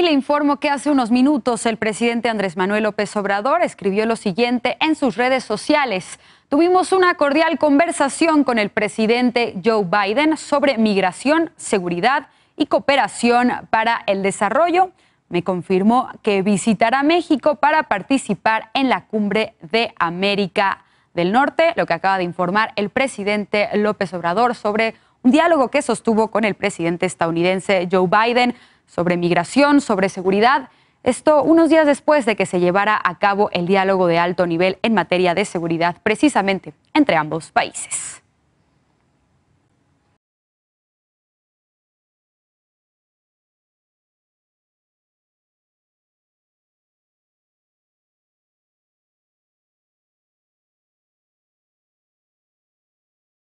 Y le informo que hace unos minutos el presidente Andrés Manuel López Obrador escribió lo siguiente en sus redes sociales. Tuvimos una cordial conversación con el presidente Joe Biden sobre migración, seguridad y cooperación para el desarrollo. Me confirmó que visitará México para participar en la cumbre de América del Norte, lo que acaba de informar el presidente López Obrador sobre un diálogo que sostuvo con el presidente estadounidense Joe Biden sobre migración, sobre seguridad. Esto unos días después de que se llevara a cabo el diálogo de alto nivel en materia de seguridad precisamente entre ambos países.